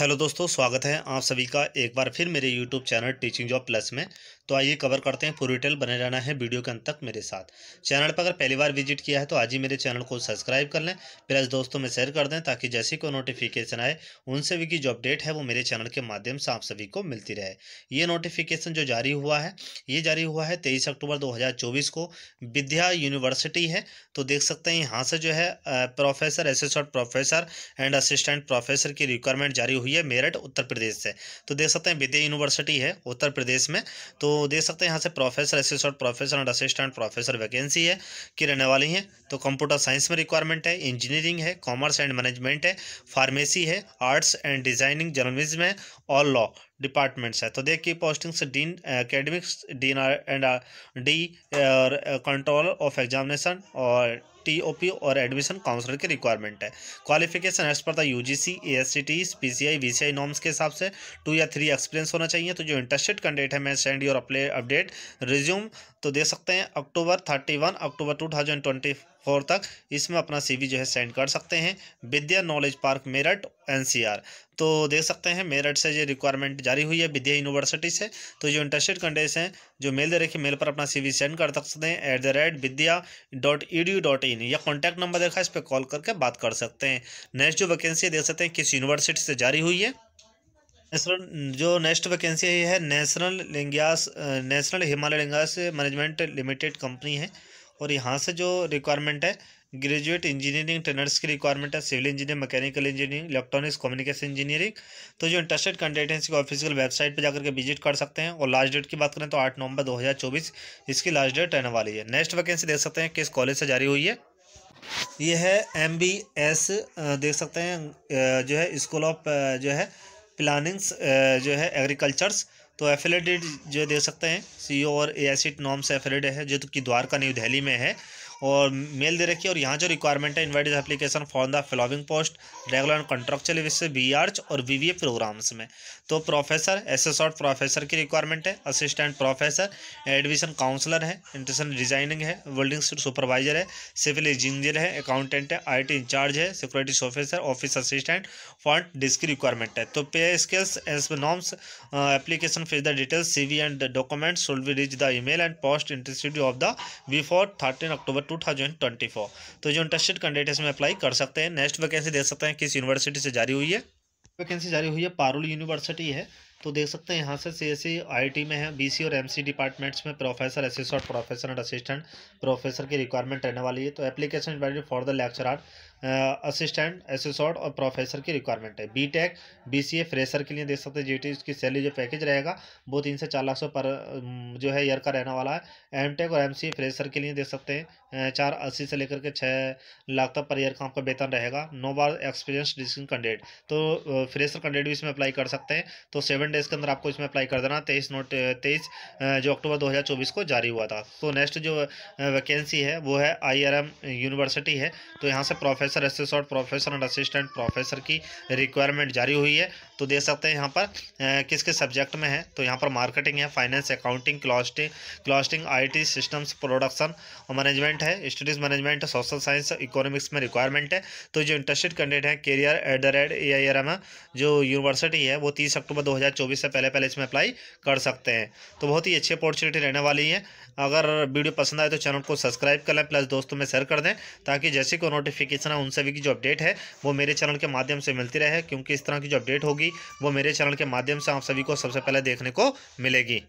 hello दोस्तों स्वागत है आप सभी का एक बार फिर मेरे YouTube channel teaching job plus में तो आइए कवर करते हैं पूरी डिटेल बने रहना है वीडियो के अंत तक मेरे साथ चैनल पर अगर पहली बार विजिट किया है तो आज ही मेरे चैनल को सब्सक्राइब कर लें प्लस दोस्तों में शेयर कर दें ताकि जैसे कोई नोटिफिकेशन आए उन सभी की जो अपडेट है वो मेरे चैनल के माध्यम से आप सभी को मिलती रहे ये नोटिफिकेशन जो जारी हुआ है ये जारी हुआ है तेईस अक्टूबर दो को विद्या यूनिवर्सिटी है तो देख सकते हैं यहाँ से जो है professor associate professor and assistant professor की रिक्वायरमेंट जारी हुई हुई है मेरठ उत्तर प्रदेश से तो देख सकते हैं विद्या यूनिवर्सिटी है उत्तर प्रदेश में तो देख सकते हैं यहाँ से professor assistant professor and assistant professor vacancy है की रहने वाली हैं तो कंप्यूटर साइंस में रिक्वायरमेंट है इंजीनियरिंग है कॉमर्स एंड मैनेजमेंट है फार्मेसी है आर्ट्स एंड डिजाइनिंग जर्नलिज्म है और लॉ डिपार्टमेंट्स है तो देखिए postings dean academics dean and D और कंट्रोल ऑफ एग्जामिनेशन और टीओपी और एडमिशन काउंसलर की रिक्वायरमेंट है qualification as per the U G C A S C T P C I V C I norms के हिसाब से to या three experience होना चाहिए तो जो इंटरेस्टेड कैंडिडेट है मैं सेंड योर अपले अपडेट रिज्यूम तो दे सकते हैं October thirty one October two thousand twenty four तक इसमें अपना सीवी जो है सेंड कर सकते हैं Vidya knowledge park Meerut NCR तो देख सकते हैं मेरठ से ये रिक्वायरमेंट जारी हुई है विद्या यूनिवर्सिटी से तो जो इंटरेस्टेड कंडेस हैं जो मेल दे रखी मेल पर अपना सी सेंड कर सकते हैं at the rate Vidya dot E D dot in या कॉन्टैक्ट नंबर देखा इस पर कॉल करके बात कर सकते हैं नेक्स्ट जो वैकेंसी देख सकते हैं किस यूनिवर्सिटी से जारी हुई है नेशनल जो नेक्स्ट वैकेंसी है नेशनल लिंग्यास नेशनल हिमालय लिंगास मैनेजमेंट लिमिटेड कंपनी है और यहाँ से जो रिक्वायरमेंट है ग्रेजुएट इंजीनियरिंग ट्रेनर्स की रिक्वायरमेंट है civil engineer mechanical engineering electronics communication engineering तो जो इंटरेस्टेड कैंडिडेट्स की ऑफिशियल वेबसाइट पर जाकर के विजिट कर सकते हैं और लास्ट डेट की बात करें तो आठ नवंबर चौबीस इसकी लास्ट डेट रहने वाली है नेक्स्ट वैकेंसी देख सकते हैं किस कॉलेज से जारी हुई है ये है एम देख सकते हैं जो है स्कूल ऑफ जो है प्लानिंग्स uh, जो है एग्रीकल्चर्स तो एफिलेटेड जो दे सकते हैं सी e और ए एसिड नॉम्स एफिलेटेड है जो कि द्वारका न्यू दिल्ली में है और मेल दे रखी है और यहाँ जो रिक्वायरमेंट है invite application for the following post regular and contractual B arch और बी वी प्रोग्राम्स में तो प्रोफेसर एस और प्रोफेसर की रिक्वायरमेंट है असिस्टेंट प्रोफेसर एडमिशन काउंसलर है इंटरसन डिजाइनिंग है वेल्डिंग सुपरवाइजर है सिविल इंजीनियर है अकाउंटेंट है आई इंचार्ज है security officer office assistant front desk की रिक्वायरमेंट है तो pay skills as norms application fees the details C V and documents should be reach the email and post इंटरसिटी of the before thirteen October thousand twenty four तो जो interested candidate इसमें apply कर सकते हैं next vacancy देख सकते हैं किस यूनिवर्सिटी से जारी हुई है वैकेंसी जारी हुई है पारुल यूनिवर्सिटी है तो देख सकते हैं यहाँ से सी एस सी में है बीसी और एमसी डिपार्टमेंट्स में professor assistant professor and assistant professor की रिक्वायरमेंट रहने वाली है तो application value for the lecturer assistant एसिस्टॉट और प्रोफेसर की रिक्वायरमेंट है B tech B C A fresher के लिए देख सकते हैं जी टी उसकी सैलरी जो पैकेज रहेगा वो तीन से चार लाख सौ पर um, जो है ईयर का रहने वाला है एम टेक और एम सी फ्रेशर के लिए देख सकते हैं uh, चार अस्सी से लेकर के छः लाख तक पर ईयर का आपका वेतन रहेगा नो बार एक्सपीरियंस डिसिंग कैंडिडेट तो फ्रेशर uh, कैंडिडेट भी इसमें अप्लाई कर सकते हैं तो सेवन सेवन डेज के अंदर आपको इसमें अप्लाई कर देना तेईस नोट तेईस जो अक्टूबर 2024 को जारी हुआ था तो नेक्स्ट जो वैकेंसी है वो है आईआरएम यूनिवर्सिटी है तो यहाँ से प्रोफेसर एसिस प्रोफेसर एंड असिस्टेंट प्रोफेसर की रिक्वायरमेंट जारी हुई है तो देख सकते हैं यहाँ पर किस किस सब्जेक्ट में है तो यहाँ पर मार्केटिंग है फाइनेंस अकाउंटिंग क्लास्टिंग क्लास्टिंग आईटी सिस्टम्स प्रोडक्शन और मैनेजमेंट है studies management social science economics में रिक्वायरमेंट है तो जो इंटरेस्टेड कैंडिडेट हैं career at the rate A I R M जो यूनिवर्सिटी है वो तीस अक्टूबर दो हज़ार चौबीस से पहले पहले इसमें अप्लाई कर सकते हैं तो बहुत ही अच्छी अपॉर्चुनिटी रहने वाली है अगर वीडियो पसंद आए तो चैनल को सब्सक्राइब कर लें प्लस दोस्तों में शेयर कर दें ताकि जैसे कोई नोटिफिकेशन है उन सभी की जो अपडेट है वो मेरे चैनल के माध्यम से मिलती रहे क्योंकि इस तरह की जो अपडेट होगी वो मेरे चैनल के माध्यम से आप सभी को सबसे पहले देखने को मिलेगी